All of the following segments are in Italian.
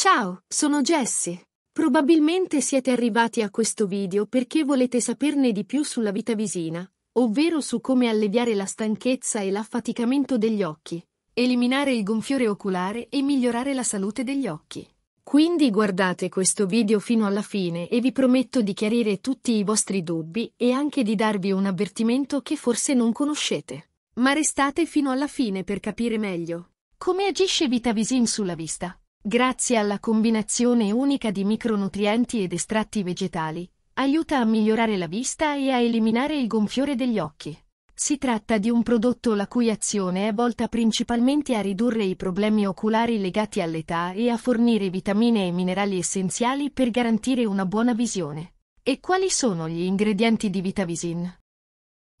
Ciao, sono Jessie. Probabilmente siete arrivati a questo video perché volete saperne di più sulla vita visina, ovvero su come alleviare la stanchezza e l'affaticamento degli occhi, eliminare il gonfiore oculare e migliorare la salute degli occhi. Quindi guardate questo video fino alla fine e vi prometto di chiarire tutti i vostri dubbi e anche di darvi un avvertimento che forse non conoscete. Ma restate fino alla fine per capire meglio. Come agisce Vitavisin sulla vista? Grazie alla combinazione unica di micronutrienti ed estratti vegetali, aiuta a migliorare la vista e a eliminare il gonfiore degli occhi. Si tratta di un prodotto la cui azione è volta principalmente a ridurre i problemi oculari legati all'età e a fornire vitamine e minerali essenziali per garantire una buona visione. E quali sono gli ingredienti di Vitavisin?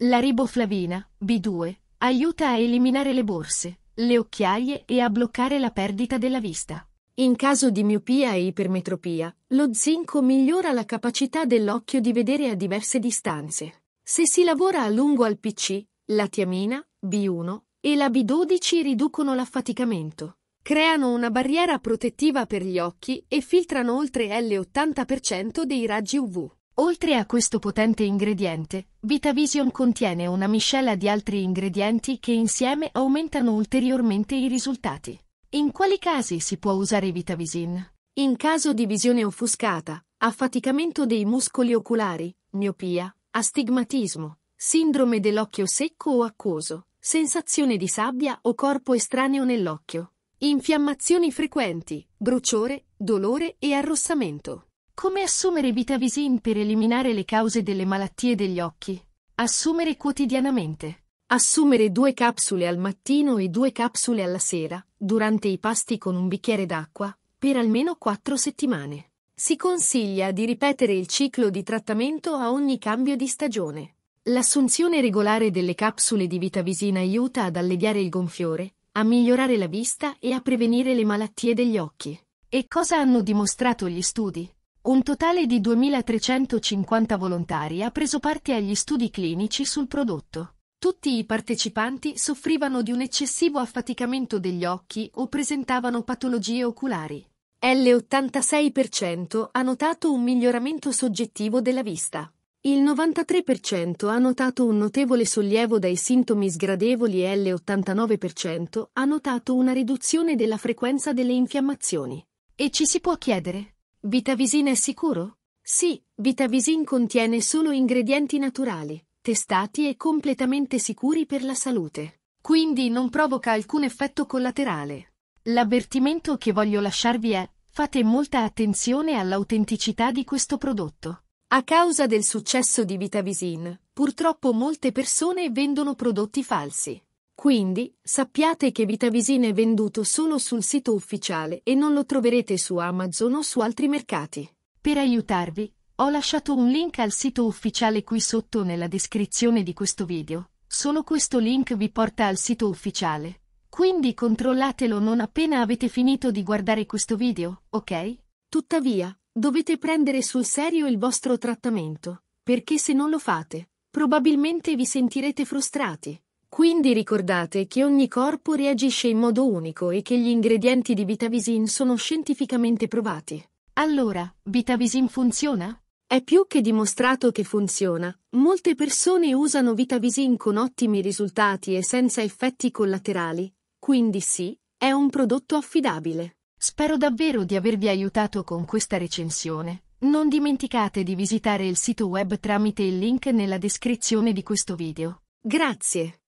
La riboflavina, B2, aiuta a eliminare le borse, le occhiaie e a bloccare la perdita della vista. In caso di miopia e ipermetropia, lo zinco migliora la capacità dell'occhio di vedere a diverse distanze. Se si lavora a lungo al PC, la tiamina, B1 e la B12 riducono l'affaticamento, creano una barriera protettiva per gli occhi e filtrano oltre l'80% dei raggi UV. Oltre a questo potente ingrediente, VitaVision contiene una miscela di altri ingredienti che insieme aumentano ulteriormente i risultati. In quali casi si può usare Vitavisin? In caso di visione offuscata, affaticamento dei muscoli oculari, miopia, astigmatismo, sindrome dell'occhio secco o acquoso, sensazione di sabbia o corpo estraneo nell'occhio, infiammazioni frequenti, bruciore, dolore e arrossamento. Come assumere Vitavisin per eliminare le cause delle malattie degli occhi? Assumere quotidianamente. Assumere due capsule al mattino e due capsule alla sera, durante i pasti con un bicchiere d'acqua, per almeno quattro settimane. Si consiglia di ripetere il ciclo di trattamento a ogni cambio di stagione. L'assunzione regolare delle capsule di Vitavisina aiuta ad alleviare il gonfiore, a migliorare la vista e a prevenire le malattie degli occhi. E cosa hanno dimostrato gli studi? Un totale di 2350 volontari ha preso parte agli studi clinici sul prodotto. Tutti i partecipanti soffrivano di un eccessivo affaticamento degli occhi o presentavano patologie oculari. L86% ha notato un miglioramento soggettivo della vista. Il 93% ha notato un notevole sollievo dai sintomi sgradevoli e L89% ha notato una riduzione della frequenza delle infiammazioni. E ci si può chiedere, Vitavisin è sicuro? Sì, Vitavisin contiene solo ingredienti naturali testati e completamente sicuri per la salute. Quindi non provoca alcun effetto collaterale. L'avvertimento che voglio lasciarvi è fate molta attenzione all'autenticità di questo prodotto. A causa del successo di Vitavisin, purtroppo molte persone vendono prodotti falsi. Quindi, sappiate che Vitavisin è venduto solo sul sito ufficiale e non lo troverete su Amazon o su altri mercati. Per aiutarvi, ho lasciato un link al sito ufficiale qui sotto nella descrizione di questo video. Solo questo link vi porta al sito ufficiale. Quindi controllatelo non appena avete finito di guardare questo video, ok? Tuttavia, dovete prendere sul serio il vostro trattamento, perché se non lo fate, probabilmente vi sentirete frustrati. Quindi ricordate che ogni corpo reagisce in modo unico e che gli ingredienti di Vitavisin sono scientificamente provati. Allora, Vitavisin funziona? È più che dimostrato che funziona. Molte persone usano Vitavisin con ottimi risultati e senza effetti collaterali, quindi sì, è un prodotto affidabile. Spero davvero di avervi aiutato con questa recensione. Non dimenticate di visitare il sito web tramite il link nella descrizione di questo video. Grazie.